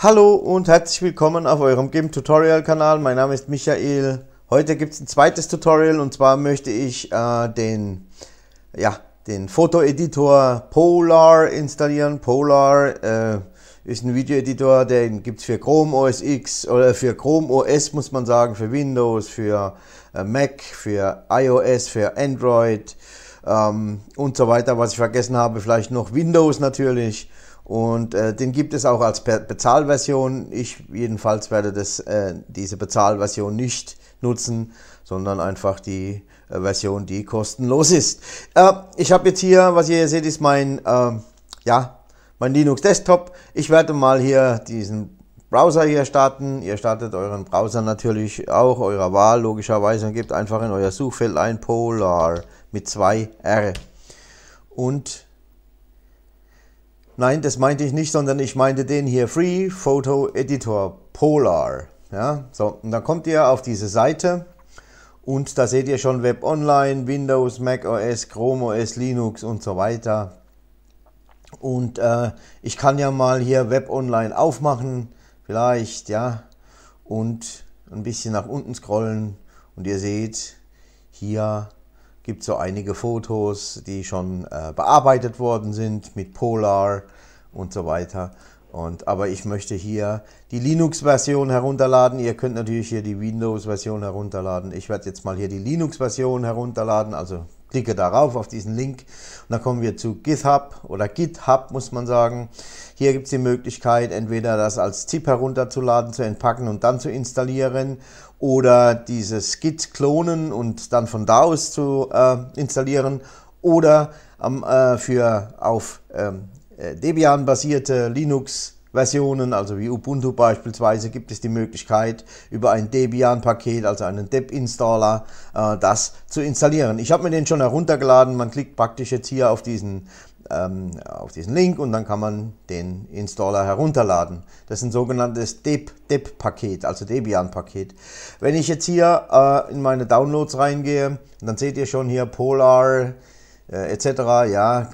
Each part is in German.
Hallo und herzlich willkommen auf eurem Game Tutorial Kanal. Mein Name ist Michael. Heute gibt es ein zweites Tutorial und zwar möchte ich äh, den, ja, den Fotoeditor Polar installieren. Polar äh, ist ein Videoeditor, den gibt es für Chrome OS X oder äh, für Chrome OS muss man sagen, für Windows, für äh, Mac, für iOS, für Android ähm, und so weiter. Was ich vergessen habe, vielleicht noch Windows natürlich. Und äh, den gibt es auch als Be Bezahlversion. Ich jedenfalls werde das, äh, diese Bezahlversion nicht nutzen, sondern einfach die äh, Version, die kostenlos ist. Äh, ich habe jetzt hier, was ihr hier seht, ist mein, ähm, ja, mein Linux Desktop. Ich werde mal hier diesen Browser hier starten. Ihr startet euren Browser natürlich auch eurer Wahl logischerweise und gebt einfach in euer Suchfeld ein Polar mit zwei R. Und Nein, das meinte ich nicht, sondern ich meinte den hier Free Photo Editor Polar. Ja, so, und dann kommt ihr auf diese Seite und da seht ihr schon Web Online, Windows, Mac OS, Chrome OS, Linux und so weiter. Und äh, ich kann ja mal hier Web Online aufmachen, vielleicht, ja, und ein bisschen nach unten scrollen und ihr seht hier gibt so einige Fotos, die schon äh, bearbeitet worden sind mit Polar und so weiter. Und, aber ich möchte hier die Linux-Version herunterladen. Ihr könnt natürlich hier die Windows-Version herunterladen. Ich werde jetzt mal hier die Linux-Version herunterladen, also Klicke darauf, auf diesen Link und dann kommen wir zu GitHub oder GitHub muss man sagen. Hier gibt es die Möglichkeit, entweder das als ZIP herunterzuladen, zu entpacken und dann zu installieren oder dieses Git klonen und dann von da aus zu äh, installieren oder ähm, äh, für auf ähm, äh, Debian basierte Linux Versionen, also wie Ubuntu beispielsweise, gibt es die Möglichkeit, über ein Debian-Paket, also einen Deb-Installer, äh, das zu installieren. Ich habe mir den schon heruntergeladen. Man klickt praktisch jetzt hier auf diesen ähm, auf diesen Link und dann kann man den Installer herunterladen. Das ist ein sogenanntes Deb-Paket, also Debian-Paket. Wenn ich jetzt hier äh, in meine Downloads reingehe, dann seht ihr schon hier Polar äh, etc. Ja,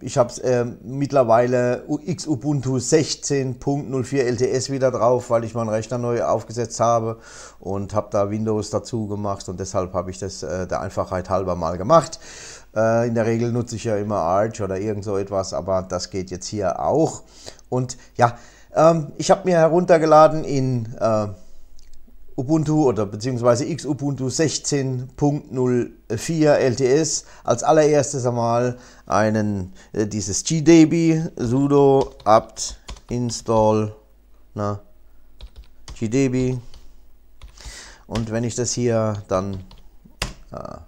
ich habe äh, mittlerweile Xubuntu 16.04 LTS wieder drauf, weil ich meinen Rechner neu aufgesetzt habe und habe da Windows dazu gemacht und deshalb habe ich das äh, der Einfachheit halber mal gemacht. Äh, in der Regel nutze ich ja immer Arch oder irgend so etwas, aber das geht jetzt hier auch. Und ja, ähm, ich habe mir heruntergeladen in äh, Ubuntu oder beziehungsweise Xubuntu 16.04 LTS als allererstes einmal einen äh, dieses GDB sudo apt install na, GDB und wenn ich das hier dann äh,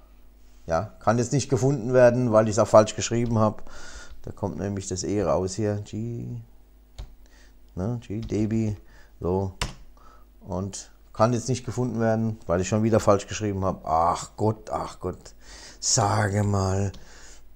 ja kann jetzt nicht gefunden werden, weil ich es auch falsch geschrieben habe. Da kommt nämlich das E raus hier G na, GDB so und kann jetzt nicht gefunden werden, weil ich schon wieder falsch geschrieben habe. Ach Gott, ach Gott, sage mal,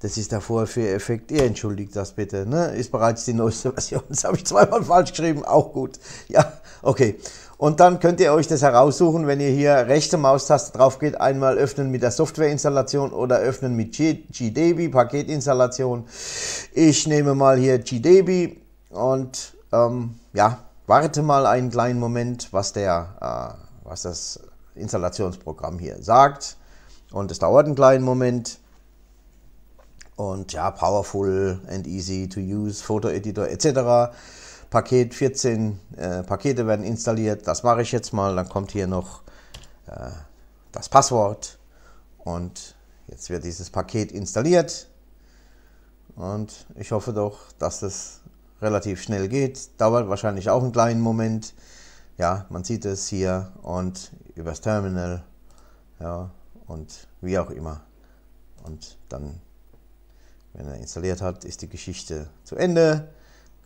das ist der Vorführeffekt. Ihr entschuldigt das bitte. Ne? Ist bereits die neueste Version. Das habe ich zweimal falsch geschrieben. Auch gut. Ja, okay. Und dann könnt ihr euch das heraussuchen, wenn ihr hier rechte Maustaste drauf geht. Einmal öffnen mit der Softwareinstallation oder öffnen mit GDB, Paketinstallation. Ich nehme mal hier GDB und ähm, ja, warte mal einen kleinen Moment, was, der, äh, was das Installationsprogramm hier sagt. Und es dauert einen kleinen Moment. Und ja, powerful and easy to use, Fotoeditor etc. Paket 14 äh, Pakete werden installiert. Das mache ich jetzt mal. Dann kommt hier noch äh, das Passwort. Und jetzt wird dieses Paket installiert. Und ich hoffe doch, dass es relativ schnell geht. Dauert wahrscheinlich auch einen kleinen Moment. Ja, man sieht es hier und übers Terminal. Ja, und wie auch immer. Und dann, wenn er installiert hat, ist die Geschichte zu Ende.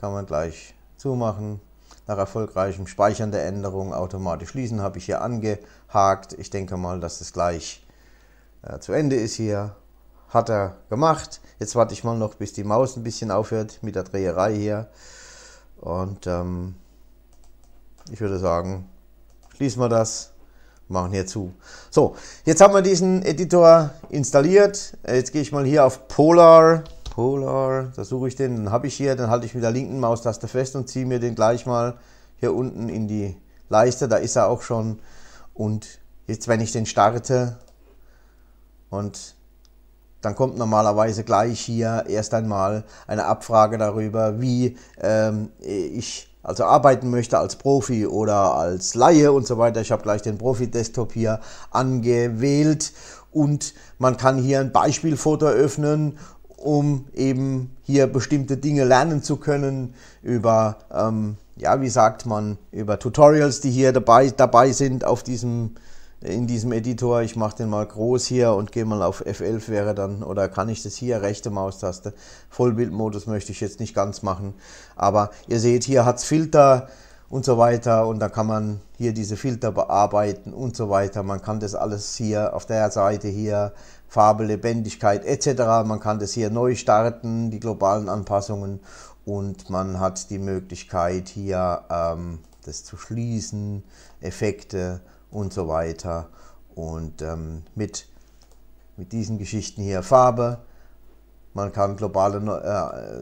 Kann man gleich zumachen. Nach erfolgreichem Speichern der Änderung automatisch schließen habe ich hier angehakt. Ich denke mal, dass es gleich äh, zu Ende ist hier hat er gemacht. Jetzt warte ich mal noch, bis die Maus ein bisschen aufhört mit der Dreherei hier. Und ähm, ich würde sagen, schließen wir das, machen hier zu. So, jetzt haben wir diesen Editor installiert. Jetzt gehe ich mal hier auf Polar. Polar, da suche ich den, dann habe ich hier, dann halte ich mit der linken Maustaste fest und ziehe mir den gleich mal hier unten in die Leiste, da ist er auch schon. Und jetzt, wenn ich den starte und dann kommt normalerweise gleich hier erst einmal eine Abfrage darüber, wie ähm, ich also arbeiten möchte als Profi oder als Laie und so weiter. Ich habe gleich den Profi-Desktop hier angewählt und man kann hier ein Beispielfoto öffnen um eben hier bestimmte Dinge lernen zu können über, ähm, ja, wie sagt man, über Tutorials, die hier dabei, dabei sind auf diesem in diesem Editor, ich mache den mal groß hier und gehe mal auf F11 wäre dann, oder kann ich das hier, rechte Maustaste, Vollbildmodus möchte ich jetzt nicht ganz machen, aber ihr seht, hier hat es Filter und so weiter und da kann man hier diese Filter bearbeiten und so weiter, man kann das alles hier auf der Seite hier, Farbe, Lebendigkeit etc., man kann das hier neu starten, die globalen Anpassungen und man hat die Möglichkeit hier ähm, das zu schließen, Effekte und so weiter. Und ähm, mit, mit diesen Geschichten hier Farbe, man kann globale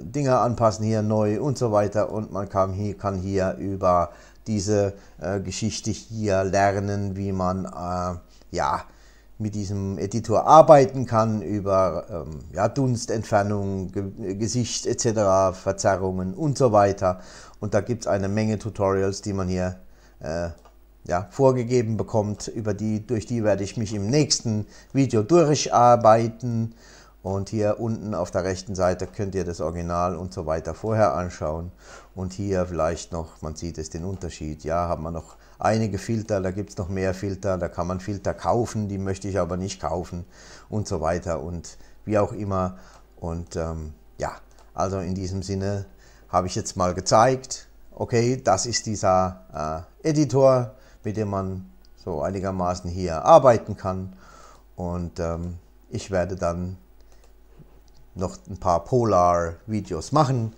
äh, Dinge anpassen hier neu und so weiter und man kann hier, kann hier über diese äh, Geschichte hier lernen, wie man äh, ja, mit diesem Editor arbeiten kann, über ähm, ja, Dunstentfernung, Ge Gesicht etc., Verzerrungen und so weiter. Und da gibt es eine Menge Tutorials, die man hier äh, ja, vorgegeben bekommt, über die, durch die werde ich mich im nächsten Video durcharbeiten. Und hier unten auf der rechten Seite könnt ihr das Original und so weiter vorher anschauen. Und hier vielleicht noch, man sieht es den Unterschied, ja, haben wir noch einige Filter, da gibt es noch mehr Filter, da kann man Filter kaufen, die möchte ich aber nicht kaufen und so weiter und wie auch immer. Und ähm, ja, also in diesem Sinne habe ich jetzt mal gezeigt, okay, das ist dieser äh, Editor, mit dem man so einigermaßen hier arbeiten kann. Und ähm, ich werde dann noch ein paar Polar-Videos machen.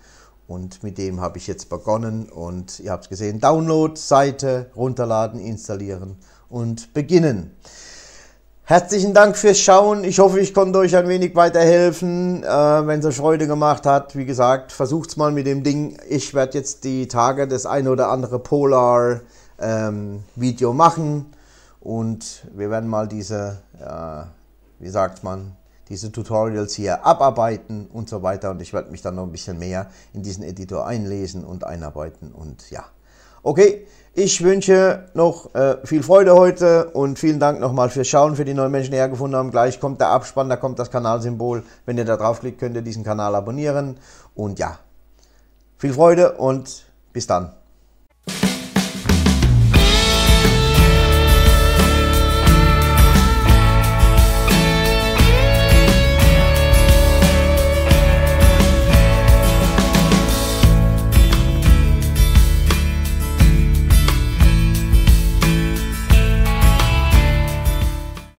Und mit dem habe ich jetzt begonnen. Und ihr habt es gesehen, Download, Seite, runterladen, installieren und beginnen. Herzlichen Dank fürs Schauen. Ich hoffe, ich konnte euch ein wenig weiterhelfen, äh, wenn es euch Freude gemacht hat. Wie gesagt, versucht es mal mit dem Ding. Ich werde jetzt die Tage das ein oder andere Polar video ähm, Video machen und wir werden mal diese, äh, wie sagt man, diese Tutorials hier abarbeiten und so weiter und ich werde mich dann noch ein bisschen mehr in diesen Editor einlesen und einarbeiten und ja. Okay, ich wünsche noch äh, viel Freude heute und vielen Dank nochmal fürs Schauen, für die neuen Menschen, die hergefunden haben. Gleich kommt der Abspann, da kommt das Kanalsymbol. Wenn ihr da draufklickt, könnt ihr diesen Kanal abonnieren und ja, viel Freude und bis dann.